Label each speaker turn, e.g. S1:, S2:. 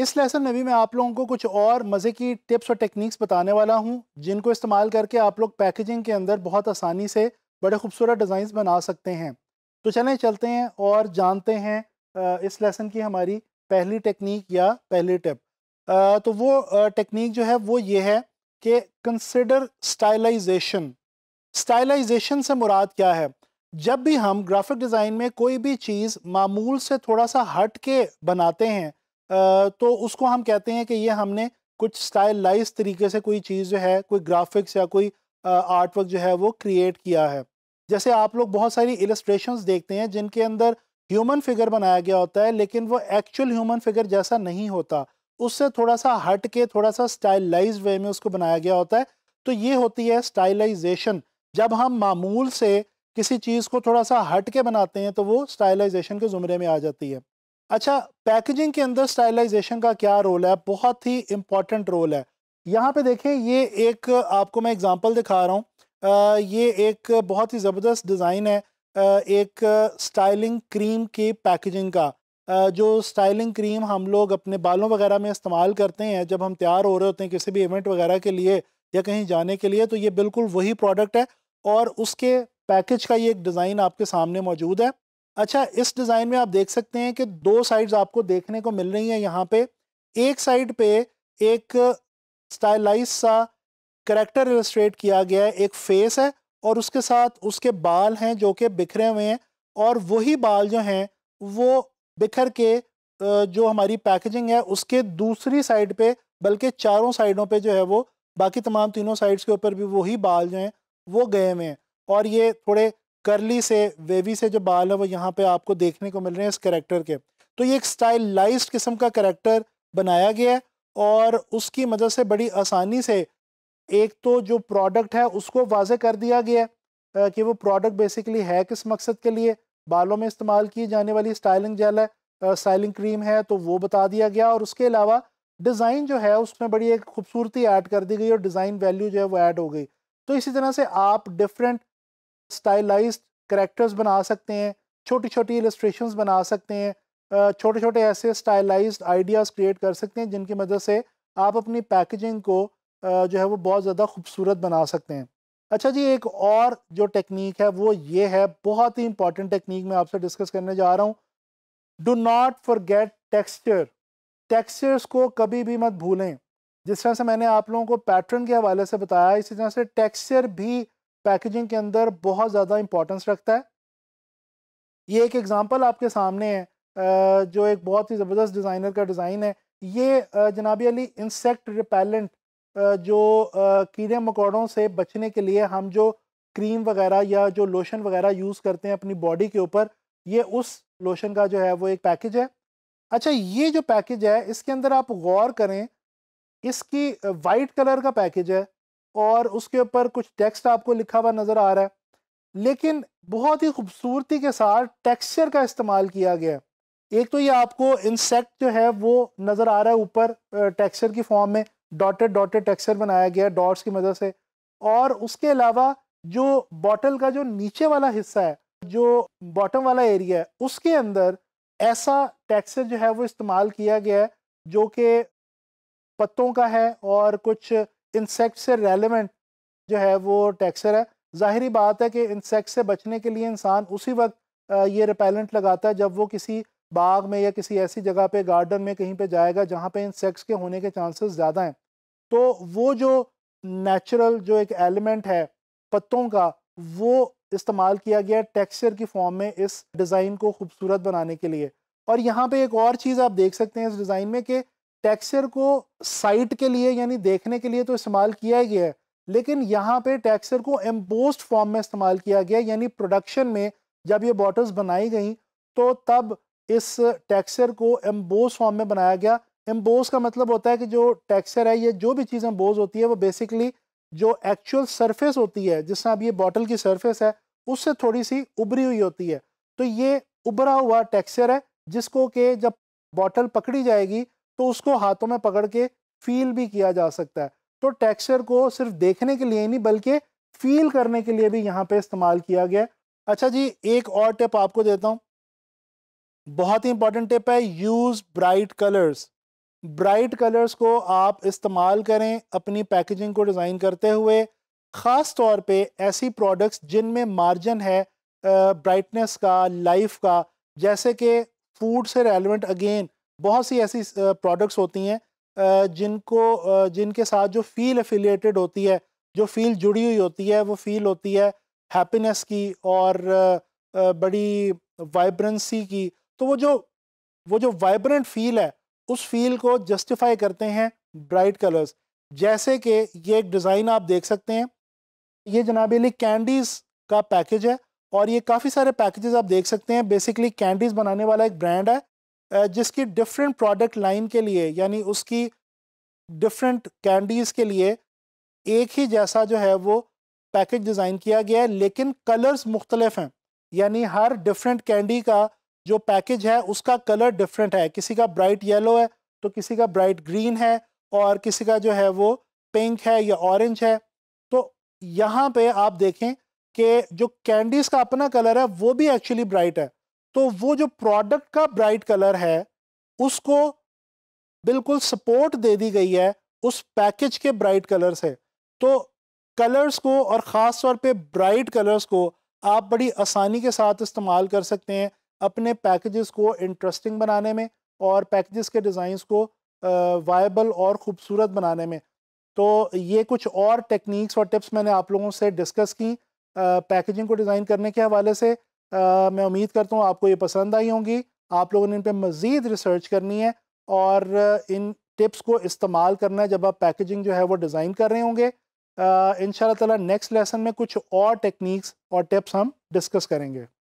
S1: इस लेसन में भी मैं आप लोगों को कुछ और मज़े की टिप्स और टेक्निक्स बताने वाला हूँ जिनको इस्तेमाल करके आप लोग पैकेजिंग के अंदर बहुत आसानी से बड़े खूबसूरत डिज़ाइन बना सकते हैं तो चलें चलते हैं और जानते हैं इस लेसन की हमारी पहली टेक्निक या पहली टिप तो वो टेक्निक जो है वो ये है कि कंसिडर स्टाइलाइजेशन स्टाइलाइजेशन से मुराद क्या है जब भी हम ग्राफिक डिज़ाइन में कोई भी चीज़ मामूल से थोड़ा सा हट के बनाते हैं तो उसको हम कहते हैं कि ये हमने कुछ स्टाइलाइज तरीके से कोई चीज़ जो है कोई ग्राफिक्स या कोई आर्टवर्क जो है वो क्रिएट किया है जैसे आप लोग बहुत सारी इलस्ट्रेशन देखते हैं जिनके अंदर ह्यूमन फिगर बनाया गया होता है लेकिन वो एक्चुअल ह्यूमन फिगर जैसा नहीं होता उससे थोड़ा सा हट के थोड़ा सा स्टाइलाइज वे में उसको बनाया गया होता है तो ये होती है स्टाइलाइजेशन जब हम मामूल से किसी चीज़ को थोड़ा सा हट के बनाते हैं तो वो स्टाइलाइजेशन के ज़ुमरे में आ जाती है अच्छा पैकेजिंग के अंदर स्टाइलाइजेशन का क्या रोल है बहुत ही इम्पॉर्टेंट रोल है यहाँ पे देखें ये एक आपको मैं एग्जांपल दिखा रहा हूँ ये एक बहुत ही ज़बरदस्त डिज़ाइन है एक स्टाइलिंग क्रीम की पैकेजिंग का जो स्टाइलिंग क्रीम हम लोग अपने बालों वगैरह में इस्तेमाल करते हैं जब हम तैयार हो रहे होते हैं किसी भी इवेंट वगैरह के लिए या कहीं जाने के लिए तो ये बिल्कुल वही प्रोडक्ट है और उसके पैकेज का ये एक डिज़ाइन आपके सामने मौजूद है अच्छा इस डिज़ाइन में आप देख सकते हैं कि दो साइड्स आपको देखने को मिल रही हैं यहाँ पे एक साइड पे एक स्टाइलाइज सा करेक्टर इलस्ट्रेट किया गया है एक फेस है और उसके साथ उसके बाल हैं जो कि बिखरे हुए हैं और वही बाल जो हैं वो बिखर के जो हमारी पैकेजिंग है उसके दूसरी साइड पे बल्कि चारों साइडों पे जो है वो बाकी तमाम तीनों साइड्स के ऊपर भी वही बाल जो हैं वो गए हुए हैं और ये थोड़े करली से वेवी से जो बाल है वो यहाँ पे आपको देखने को मिल रहे हैं इस करेक्टर के तो ये एक स्टाइलाइज किस्म का करेक्टर बनाया गया है और उसकी मदद से बड़ी आसानी से एक तो जो प्रोडक्ट है उसको वाजे कर दिया गया है कि वो प्रोडक्ट बेसिकली है किस मकसद के लिए बालों में इस्तेमाल की जाने वाली स्टाइलिंग जेल है स्टाइलिंग क्रीम है तो वो बता दिया गया और उसके अलावा डिज़ाइन जो है उसमें बड़ी एक खूबसूरती ऐड कर दी गई और डिज़ाइन वैल्यू जो है वो ऐड हो गई तो इसी तरह से आप डिफरेंट स्टाइलाइज करेक्टर्स बना सकते हैं छोटी छोटी इलस्ट्रेशन बना सकते हैं छोटे छोटे ऐसे स्टाइलाइज आइडियाज़ क्रिएट कर सकते हैं जिनकी मदद से आप अपनी पैकेजिंग को जो है वो बहुत ज़्यादा खूबसूरत बना सकते हैं अच्छा जी एक और जो टेक्निक है वो ये है बहुत ही इंपॉर्टेंट टेक्निक मैं आपसे डिस्कस करने जा रहा हूँ do not forget texture textures को कभी भी मत भूलें जिस तरह से मैंने आप लोगों को पैटर्न के हवाले से बताया इसी तरह से टेक्स्चर भी पैकेजिंग के अंदर बहुत ज़्यादा इम्पोर्टेंस रखता है ये एक एग्ज़ाम्पल आपके सामने है जो एक बहुत ही ज़बरदस्त डिज़ाइनर का डिज़ाइन है ये जनाबी अली इंसेक्ट रिपेलेंट जो कीड़े मकोड़ों से बचने के लिए हम जो क्रीम वगैरह या जो लोशन वगैरह यूज़ करते हैं अपनी बॉडी के ऊपर ये उस लोशन का जो है वो एक पैकेज है अच्छा ये जो पैकेज है इसके अंदर आप गौर करें इसकी वाइट कलर का पैकेज है और उसके ऊपर कुछ टेक्स्ट आपको लिखा हुआ नज़र आ रहा है लेकिन बहुत ही खूबसूरती के साथ टेक्सचर का इस्तेमाल किया गया है एक तो ये आपको इंसेक्ट जो है वो नज़र आ रहा है ऊपर टेक्सचर की फॉर्म में डॉटेड डॉटेड टेक्सचर बनाया गया है डॉट्स की मदद से और उसके अलावा जो बॉटल का जो नीचे वाला हिस्सा है जो बॉटम वाला एरिया है उसके अंदर ऐसा टेक्सचर जो है वो इस्तेमाल किया गया है जो कि पत्तों का है और कुछ इंसेक्ट से रेलिवेंट जो है वो टेक्सचर है ज़ाहरी बात है कि इंसेक्ट से बचने के लिए इंसान उसी वक्त ये रिपेलेंट लगाता है जब वो किसी बाग में या किसी ऐसी जगह पे गार्डन में कहीं पे जाएगा जहाँ पे इंसेक्ट्स के होने के चांसेस ज़्यादा हैं तो वो जो नेचुरल जो एक एलिमेंट है पत्तों का वो इस्तेमाल किया गया टेक्सचर की फॉर्म में इस डिज़ाइन को खूबसूरत बनाने के लिए और यहाँ पे एक और चीज़ आप देख सकते हैं इस डिज़ाइन में कि टैक्सर को साइट के लिए यानी देखने के लिए तो इस्तेमाल किया गया है लेकिन यहाँ पे टैक्सर को एम्पोस्ट फॉर्म में इस्तेमाल किया गया यानी प्रोडक्शन में जब ये बॉटल्स बनाई गई तो तब इस टैक्सर को एम्बोज फॉर्म में बनाया गया एम्बोज का मतलब होता है कि जो टैक्सर है ये जो भी चीज़ एम्बोज होती है वो बेसिकली जो एक्चुअल सरफेस होती है जिस तरह अब ये बॉटल की सरफेस है उससे थोड़ी सी उभरी हुई होती है तो ये उभरा हुआ टैक्सर है जिसको कि जब बॉटल पकड़ी जाएगी तो उसको हाथों में पकड़ के फील भी किया जा सकता है तो टेक्सचर को सिर्फ देखने के लिए ही नहीं बल्कि फील करने के लिए भी यहाँ पे इस्तेमाल किया गया अच्छा जी एक और टिप आपको देता हूँ बहुत ही इंपॉर्टेंट टिप है use bright colours bright colours को आप इस्तेमाल करें अपनी पैकेजिंग को डिज़ाइन करते हुए ख़ास तौर पे ऐसी प्रोडक्ट्स जिनमें मार्जिन है ब्राइटनेस का लाइफ का जैसे कि फूड से रेलिवेंट अगेन बहुत सी ऐसी प्रोडक्ट्स होती हैं जिनको जिनके साथ जो फील एफिलिएटेड होती है जो फील जुड़ी हुई होती है वो फील होती है हैप्पीनेस की और बड़ी वाइब्रेंसी की तो वो जो वो जो वाइब्रेंट फील है उस फील को जस्टिफाई करते हैं ब्राइट कलर्स जैसे कि ये एक डिज़ाइन आप देख सकते हैं ये अली कैंडीज़ का पैकेज है और ये काफ़ी सारे पैकेजेस आप देख सकते हैं बेसिकली कैंडीज़ बनाने वाला एक ब्रांड है जिसकी डिफरेंट प्रोडक्ट लाइन के लिए यानी उसकी डिफरेंट कैंडीज़ के लिए एक ही जैसा जो है वो पैकेज डिज़ाइन किया गया है लेकिन कलर्स मुख्तलफ हैं यानी हर डिफरेंट कैंडी का जो पैकेज है उसका कलर डिफरेंट है किसी का ब्राइट येलो है तो किसी का ब्राइट ग्रीन है और किसी का जो है वो पिंक है या ऑरेंज है तो यहाँ पे आप देखें कि जो कैंडीज़ का अपना कलर है वो भी एक्चुअली ब्राइट है तो वो जो प्रोडक्ट का ब्राइट कलर है उसको बिल्कुल सपोर्ट दे दी गई है उस पैकेज के ब्राइट कलर से तो कलर्स को और ख़ास तौर पे ब्राइट कलर्स को आप बड़ी आसानी के साथ इस्तेमाल कर सकते हैं अपने पैकेजेस को इंटरेस्टिंग बनाने में और पैकेजेस के डिज़ाइंस को वायबल और ख़ूबसूरत बनाने में तो ये कुछ और टेक्निक्स और टिप्स मैंने आप लोगों से डिस्कस की पैकेजिंग को डिज़ाइन करने के हवाले से आ, मैं उम्मीद करता हूँ आपको ये पसंद आई होंगी आप लोगों ने इन पर मज़ीद रिसर्च करनी है और इन टिप्स को इस्तेमाल करना है जब आप पैकेजिंग जो है वो डिज़ाइन कर रहे होंगे इन ताला नेक्स्ट लेसन में कुछ और टेक्निक्स और टिप्स हम डिस्कस करेंगे